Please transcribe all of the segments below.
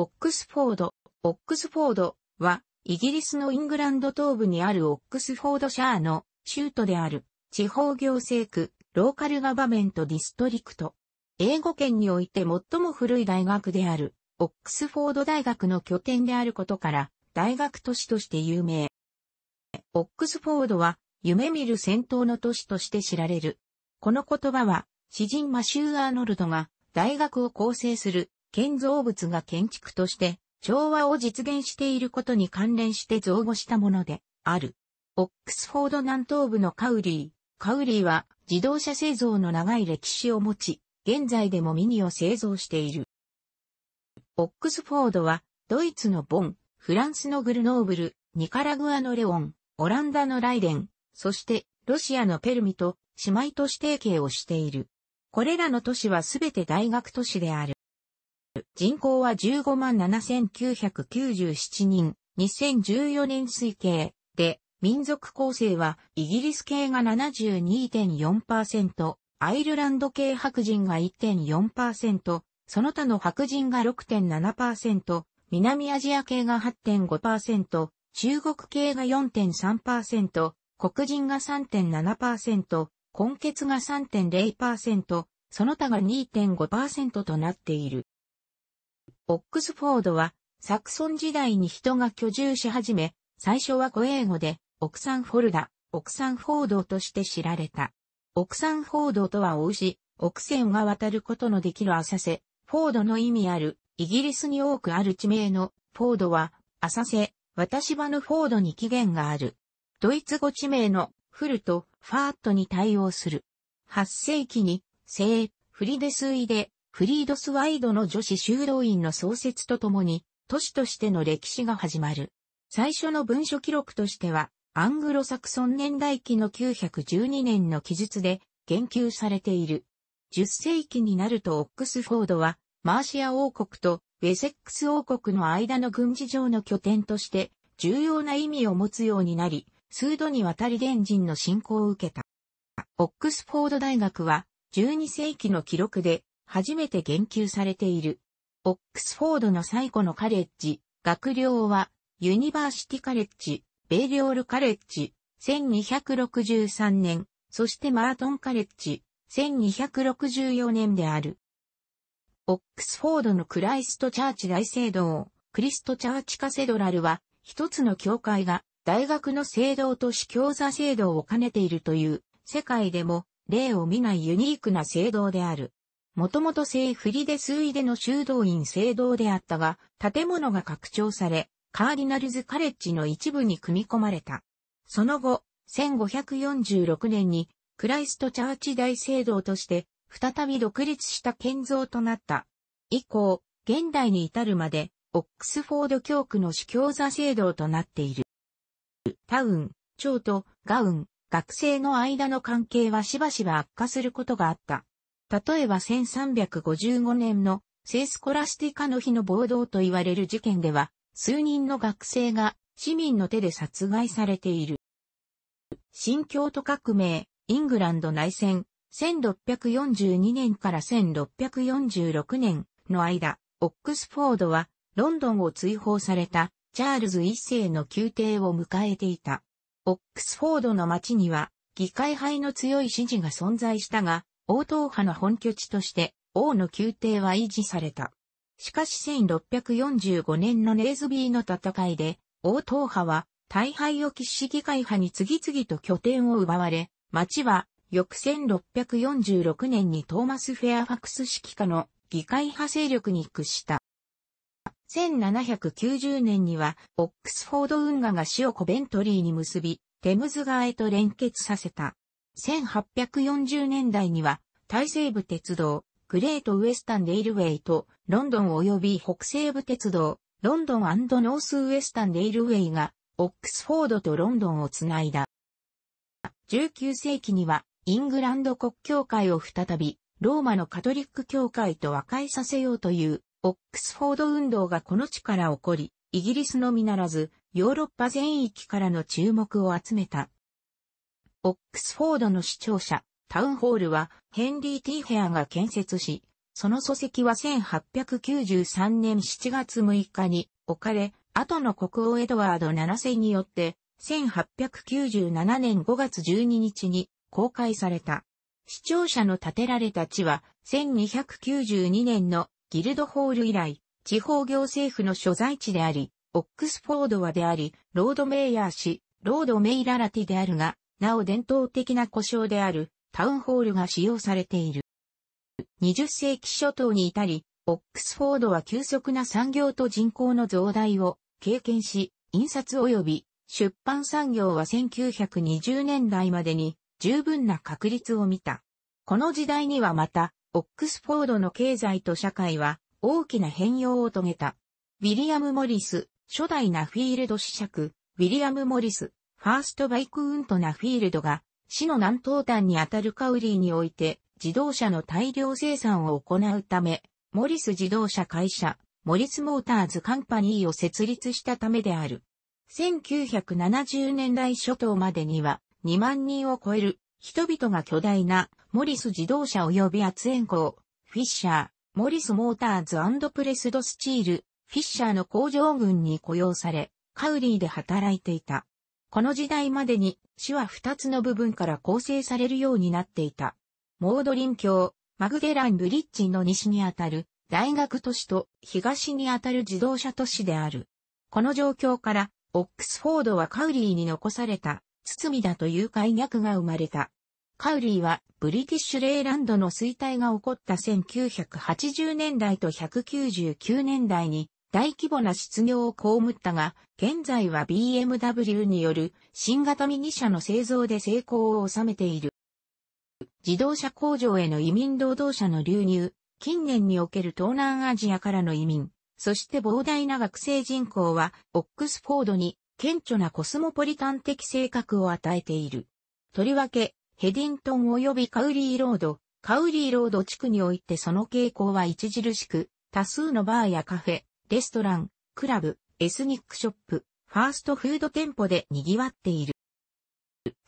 オックスフォード、オックスフォードは、イギリスのイングランド東部にあるオックスフォードシャーの州都である、地方行政区、ローカルガバメントディストリクト。英語圏において最も古い大学である、オックスフォード大学の拠点であることから、大学都市として有名。オックスフォードは、夢見る戦闘の都市として知られる。この言葉は、詩人マシュー・アーノルドが、大学を構成する建造物が建築として調和を実現していることに関連して造語したものである。オックスフォード南東部のカウリー。カウリーは自動車製造の長い歴史を持ち、現在でもミニを製造している。オックスフォードはドイツのボン、フランスのグルノーブル、ニカラグアのレオン、オランダのライデン、そしてロシアのペルミと姉妹都市提携をしている。これらの都市はすべて大学都市である。人口は15 7997人、2014年推計で、民族構成はイギリス系が72.4%、アイルランド系白人が1.4%、その他の白人が6.7%、南アジア系が8.5%、中国系が4.3%、黒人が3.7%、根血が3.0%、その他が2.5%となっている。オックスフォードは、サクソン時代に人が居住し始め、最初は古英語で、オクサンフォルダ、オクサンフォードとして知られた。オクサンフォードとはオ牛、センが渡ることのできる浅瀬、フォードの意味ある、イギリスに多くある地名の、フォードは、浅瀬、渡し場のフォードに起源がある。ドイツ語地名の、フルと、ファートに対応する。8世紀に、聖、フリデスイで、フリードスワイドの女子修道院の創設とともに、都市としての歴史が始まる。最初の文書記録としては、アングロサクソン年代記の912年の記述で言及されている。10世紀になるとオックスフォードは、マーシア王国とウェセックス王国の間の軍事上の拠点として重要な意味を持つようになり、数度にわたり伝人の信仰を受けた。オックスフォード大学は12世紀の記録で初めて言及されている。オックスフォードの最古のカレッジ、学寮は、ユニバーシティカレッジ、ベイリオールカレッジ、1263年、そしてマートンカレッジ、1264年である。オックスフォードのクライストチャーチ大聖堂、クリストチャーチカセドラルは、一つの教会が、大学の聖堂と司教座聖堂を兼ねているという、世界でも、例を見ないユニークな聖堂である。もともと正振りで数位での修道院聖堂であったが、建物が拡張され、カーディナルズカレッジの一部に組み込まれた。その後、1546年にクライストチャーチ大聖堂として再び独立した建造となった。以降、現代に至るまで、オックスフォード教区の主教座聖堂となっている。タウン、町とガウン、学生の間の関係はしばしば悪化することがあった。例えば1355年の聖スコラスティカの日の暴動と言われる事件では、数人の学生が市民の手で殺害されている。新京都革命、イングランド内戦、1642年から1646年の間、オックスフォードはロンドンを追放されたチャールズ一世の宮廷を迎えていた。オックスフォードの街には議会派の強い支持が存在したが、王党派の本拠地として王の宮廷は維持された。しかし1645年のネーズビーの戦いで、王党派は大敗を喫し議会派に次々と拠点を奪われ、町は翌1646年にトーマス・フェアファクス指揮下の議会派勢力に屈した。1790年には、オックスフォード運河が死をコベントリーに結び、テムズ川へと連結させた。1840年代には、大西部鉄道、グレートウエスタンレイルウェイと、ロンドン及び北西部鉄道、ロンドンノースウエスタンレイルウェイが、オックスフォードとロンドンをつないだ。19世紀には、イングランド国教会を再び、ローマのカトリック教会と和解させようという、オックスフォード運動がこの地から起こり、イギリスのみならず、ヨーロッパ全域からの注目を集めた。オックスフォードの市庁舎、タウンホールはヘンリー・ティーヘアが建設し、その礎石は1893年7月6日に置かれ、後の国王エドワード7世によって、1897年5月12日に公開された。市庁舎の建てられた地は、1292年のギルドホール以来、地方行政府の所在地であり、オックスフォードはであり、ロードメイヤー氏、ロードメイララティであるが、なお伝統的な故障であるタウンホールが使用されている。20世紀初頭に至り、オックスフォードは急速な産業と人口の増大を経験し、印刷及び出版産業は1920年代までに十分な確率を見た。この時代にはまた、オックスフォードの経済と社会は大きな変容を遂げた。ウィリアム・モリス、初代ナフィールド子爵、ウィリアム・モリス、ファーストバイクウントナフィールドが、市の南東端にあたるカウリーにおいて、自動車の大量生産を行うため、モリス自動車会社、モリスモーターズカンパニーを設立したためである。1970年代初頭までには、2万人を超える人々が巨大なモリス自動車及び圧縁工、フィッシャー、モリスモーターズプレスドスチール、フィッシャーの工場群に雇用され、カウリーで働いていた。この時代までに市は二つの部分から構成されるようになっていた。モードリン橋、マグデランブリッジの西にあたる大学都市と東にあたる自動車都市である。この状況から、オックスフォードはカウリーに残された、包だという解略が生まれた。カウリーはブリティッシュレイランドの衰退が起こった1980年代と199年代に大規模な失業を被ったが、現在は BMW による新型ミニ車の製造で成功を収めている。自動車工場への移民労働者の流入、近年における東南アジアからの移民、そして膨大な学生人口は、オックスフォードに顕著なコスモポリタン的性格を与えている。とりわけ、ヘディントン及びカウリーロード、カウリーロード地区においてその傾向は著しく、多数のバーやカフェ、レストラン、クラブ、エスニックショップ、ファーストフード店舗で賑わっている。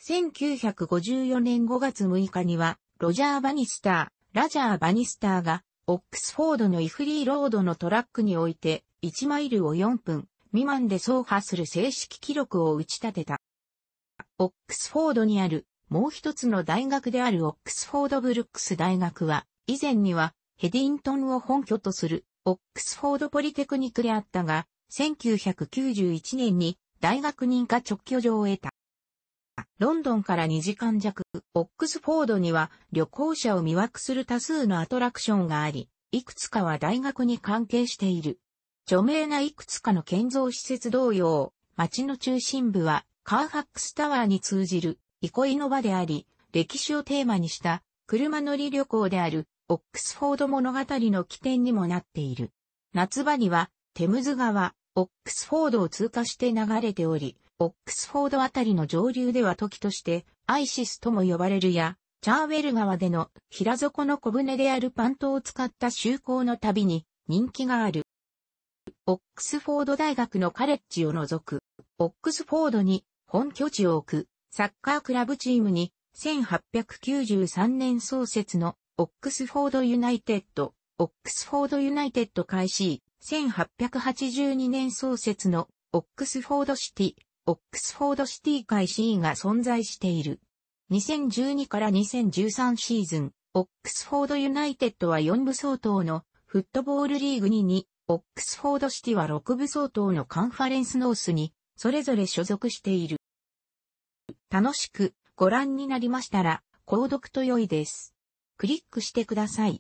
1954年5月6日には、ロジャー・バニスター、ラジャー・バニスターが、オックスフォードのイフリーロードのトラックにおいて、1マイルを4分未満で走破する正式記録を打ち立てた。オックスフォードにある、もう一つの大学であるオックスフォードブルックス大学は、以前にはヘディントンを本拠とするオックスフォードポリテクニックであったが、1991年に大学認可直居場を得た。ロンドンから2時間弱、オックスフォードには旅行者を魅惑する多数のアトラクションがあり、いくつかは大学に関係している。著名ないくつかの建造施設同様、町の中心部はカーファックスタワーに通じる憩いの場であり、歴史をテーマにした車乗り旅行であるオックスフォード物語の起点にもなっている。夏場には、テムズ川、オックスフォードを通過して流れており、オックスフォードあたりの上流では時として、アイシスとも呼ばれるや、チャーウェル川での平底の小舟であるパントを使った就航の旅に人気がある。オックスフォード大学のカレッジを除く、オックスフォードに本拠地を置くサッカークラブチームに1893年創設のオックスフォードユナイテッド、オックスフォードユナイテッド開始、1882年創設のオックスフォードシティ、オックスフォードシティ開始が存在している。2012から2013シーズン、オックスフォードユナイテッドは4部相当のフットボールリーグにオックスフォードシティは6部相当のカンファレンスノースにそれぞれ所属している。楽しくご覧になりましたら、購読と良いです。クリックしてください。